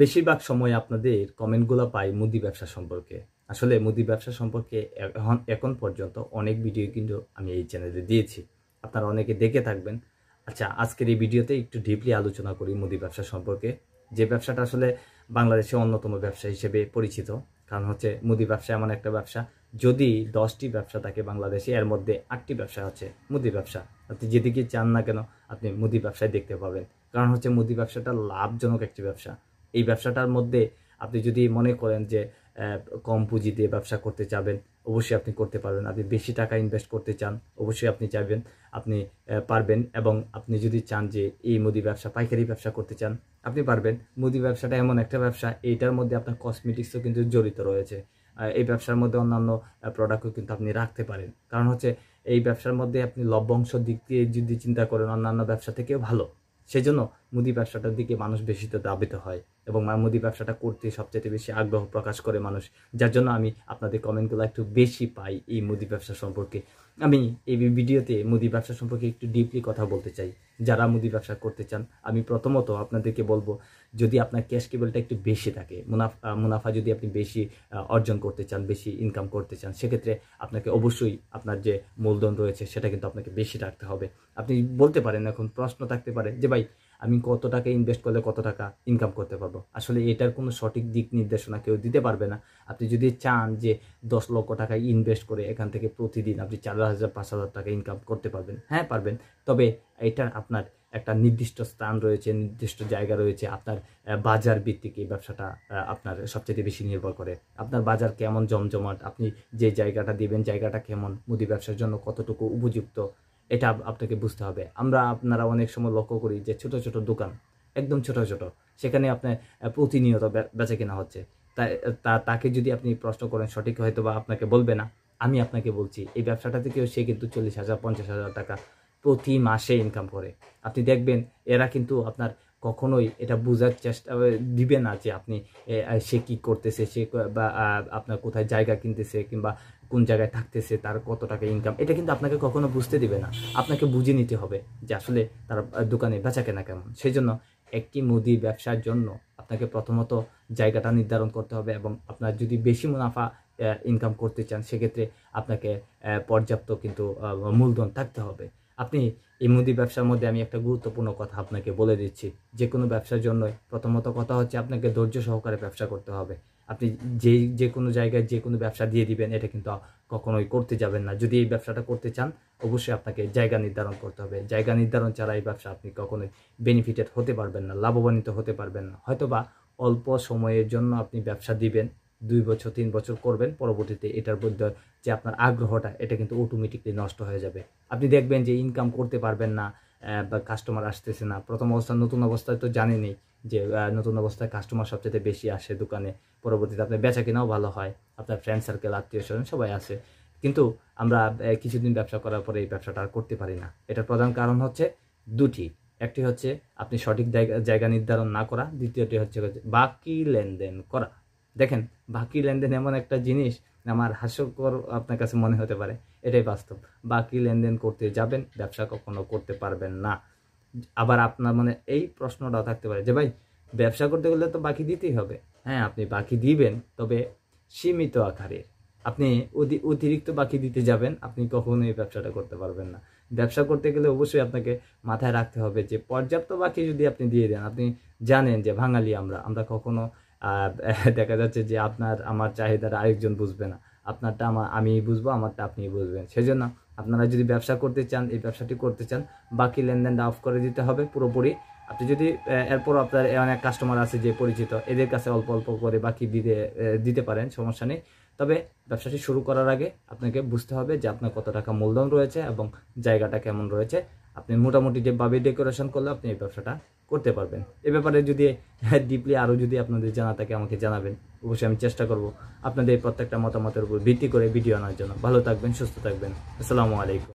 বেশিরভাগ সময় আপনাদের কমেন্টগুলো পাই মুদি ব্যবসা সম্পর্কে আসলে মুদি ব্যবসা সম্পর্কে এখন এখন পর্যন্ত অনেক ভিডিও কিন্তু আমি এই চ্যানেলে দিয়েছি আপনারা অনেকে দেখে থাকবেন আচ্ছা আজকের এই ভিডিওতে একটু ডিপলি আলোচনা করি মুদি ব্যবসা সম্পর্কে যে ব্যবসাটা আসলে বাংলাদেশে অন্যতম ব্যবসা হিসেবে পরিচিত কারণ হচ্ছে মুদি ব্যবসা এমন একটা ব্যবসা যদি দশটি ব্যবসা থাকে বাংলাদেশে এর মধ্যে আটটি ব্যবসা হচ্ছে মুদি ব্যবসা আপনি যেদিকে চান না কেন আপনি মুদি ব্যবসায় দেখতে পাবেন কারণ হচ্ছে মুদি ব্যবসাটা লাভজনক একটি ব্যবসা এই ব্যবসাটার মধ্যে আপনি যদি মনে করেন যে কম পুঁজি দিয়ে ব্যবসা করতে চাবেন অবশ্যই আপনি করতে পারবেন আপনি বেশি টাকা ইনভেস্ট করতে চান অবশ্যই আপনি চাইবেন আপনি পারবেন এবং আপনি যদি চান যে এই মুদি ব্যবসা পাইকারি ব্যবসা করতে চান আপনি পারবেন মুদি ব্যবসাটা এমন একটা ব্যবসা এইটার মধ্যে আপনার কসমেটিক্সও কিন্তু জড়িত রয়েছে এই ব্যবসার মধ্যে অন্যান্য প্রোডাক্টও কিন্তু আপনি রাখতে পারেন কারণ হচ্ছে এই ব্যবসার মধ্যে আপনি লভ্যাংশ দিক দিয়ে যদি চিন্তা করেন অন্যান্য ব্যবসা থেকেও ভালো সেই জন্য মুদি ব্যবসাটার দিকে মানুষ বেশি তো দাবিত হয় এবং মুদি ব্যবসাটা করতে সবচেয়ে বেশি আগ্রহ প্রকাশ করে মানুষ যার জন্য আমি আপনাদের কমেন্টগুলো একটু বেশি পাই এই মুদি ব্যবসা সম্পর্কে আমি এই ভিডিওতে মুদি ব্যবসা সম্পর্কে একটু ডিপলি কথা বলতে চাই যারা মুদি ব্যবসা করতে চান আমি প্রথমত আপনাদেরকে বলবো যদি আপনার ক্যাশ কেবলটা একটু বেশি থাকে মুনাফা মুনাফা যদি আপনি বেশি অর্জন করতে চান বেশি ইনকাম করতে চান সেক্ষেত্রে আপনাকে অবশ্যই আপনার যে মূলধন রয়েছে সেটা কিন্তু আপনাকে বেশি রাখতে হবে আপনি বলতে পারেন এখন প্রশ্ন থাকতে পারে যে ভাই আমি কত টাকা ইনভেস্ট করলে কত টাকা ইনকাম করতে পারবো আসলে এটার কোনো সঠিক দিক নির্দেশনা কেউ দিতে পারবে না আপনি যদি চান যে দশ লক্ষ টাকা ইনভেস্ট করে এখান থেকে প্রতিদিন আপনি চার হাজার পাঁচ হাজার টাকা ইনকাম করতে পারবেন হ্যাঁ পারবেন তবে এটা আপনার একটা নির্দিষ্ট স্থান রয়েছে নির্দিষ্ট জায়গা রয়েছে আপনার বাজার ভিত্তিক এই ব্যবসাটা আপনার সবচেয়ে বেশি নির্ভর করে আপনার বাজার কেমন জমজমাট আপনি যে জায়গাটা দিবেন জায়গাটা কেমন মুদি ব্যবসার জন্য কতটুকু উপযুক্ত এটা আপনাকে বুঝতে হবে আমরা আপনারা অনেক সময় লক্ষ্য করি যে ছোট ছোট দোকান একদম ছোট ছোট সেখানে আপনার প্রতিনিয়ত বেচা কেনা হচ্ছে তা তাকে যদি আপনি প্রশ্ন করেন সঠিক হয়তো বা আপনাকে বলবে না আমি আপনাকে বলছি এই ব্যবসাটা থেকেও সে কিন্তু চল্লিশ হাজার পঞ্চাশ হাজার টাকা প্রতি মাসে ইনকাম করে আপনি দেখবেন এরা কিন্তু আপনার কখনোই এটা বোঝার চেষ্টা দিবে না যে আপনি সে কি করতেছে সে বা আপনার কোথায় জায়গা কিনতেছে কিংবা কোন জায়গায় থাকতেছে তার কত টাকা ইনকাম এটা কিন্তু আপনাকে কখনো বুঝতে দিবে না আপনাকে বুঝে নিতে হবে যে আসলে তার দোকানে বেচা কেনা কেমন সেই জন্য একটি মুদি ব্যবসার জন্য আপনাকে প্রথমত জায়গাটা নির্ধারণ করতে হবে এবং আপনার যদি বেশি মুনাফা ইনকাম করতে চান সেক্ষেত্রে আপনাকে পর্যাপ্ত কিন্তু মূলধন থাকতে হবে আপনি এই মুদি ব্যবসার মধ্যে আমি একটা গুরুত্বপূর্ণ কথা আপনাকে বলে দিচ্ছি যে কোনো ব্যবসার জন্যই প্রথমত কথা হচ্ছে আপনাকে ধৈর্য সহকারে ব্যবসা করতে হবে আপনি যে যে কোনো জায়গায় যে কোনো ব্যবসা দিয়ে দিবেন এটা কিন্তু কখনোই করতে যাবেন না যদি এই ব্যবসাটা করতে চান অবশ্যই আপনাকে জায়গা নির্ধারণ করতে হবে জায়গা নির্ধারণ ছাড়া এই ব্যবসা আপনি কখনোই বেনিফিটেড হতে পারবেন না লাভবানিত হতে পারবেন না হয়তোবা অল্প সময়ের জন্য আপনি ব্যবসা দিবেন দুই বছর তিন বছর করবেন পরবর্তীতে এটার প্রতি যে আপনার আগ্রহটা এটা কিন্তু অটোমেটিকলি নষ্ট হয়ে যাবে আপনি দেখবেন যে ইনকাম করতে পারবেন না বা কাস্টমার আসতেছে না প্রথম অবস্থা নতুন অবস্থায় তো জানেনই যে নতুন অবস্থায় কাস্টমার সবচেয়ে বেশি আসে দোকানে পরবর্তীতে আপনার বেচা কেনাও ভালো হয় আপনার ফ্রেন্ড সার্কেল আত্মীয় স্বজন সবাই আসে কিন্তু আমরা কিছুদিন ব্যবসা করার পরে এই ব্যবসাটা আর করতে পারি না এটার প্রধান কারণ হচ্ছে দুটি একটি হচ্ছে আপনি সঠিক জায়গা নির্ধারণ না করা দ্বিতীয়টি হচ্ছে বাকি লেনদেন করা দেখেন বাকি লেনদেন এমন একটা জিনিস আমার হাস্যকর আপনার কাছে মনে হতে পারে এটাই বাস্তব বাকি লেনদেন করতে যাবেন ব্যবসা কখনো করতে পারবেন না আবার আপনার মনে এই প্রশ্নটাও থাকতে পারে যে ভাই ব্যবসা করতে গেলে তো বাকি দিতেই হবে হ্যাঁ আপনি বাকি দিবেন তবে সীমিত আকারের আপনি অতি অতিরিক্ত বাকি দিতে যাবেন আপনি কখনো এই ব্যবসাটা করতে পারবেন না ব্যবসা করতে গেলে অবশ্যই আপনাকে মাথায় রাখতে হবে যে পর্যাপ্ত বাকি যদি আপনি দিয়ে দেন আপনি জানেন যে বাঙালি আমরা আমরা কখনো আর দেখা যাচ্ছে যে আপনার আমার চাহিদাটা আরেকজন বুঝবে না আপনারটা আমার আমি বুঝবো আমারটা আপনি বুঝবেন সেই জন্য আপনারা যদি ব্যবসা করতে চান এই ব্যবসাটি করতে চান বাকি লেনদেনটা অফ করে দিতে হবে পুরোপুরি আপনি যদি এরপর আপনার অনেক কাস্টমার আছে যে পরিচিত এদের কাছে অল্প অল্প করে বাকি দিতে দিতে পারেন সমস্যা নেই তবে ব্যবসাটি শুরু করার আগে আপনাকে বুঝতে হবে যে আপনার কত টাকা মূলধন রয়েছে এবং জায়গাটা কেমন রয়েছে আপনি মোটামুটি যেভাবে ডেকোরেশন করলে আপনি এই ব্যবসাটা করতে পারবেন এ ব্যাপারে যদি ডিপলি আরও যদি আপনাদের জানা থাকে আমাকে জানাবেন অবশ্যই আমি চেষ্টা করব আপনাদের প্রত্যেকটা মতামতের উপর ভিত্তি করে ভিডিও আনার জন্য ভালো থাকবেন সুস্থ থাকবেন আসসালামু আলাইকুম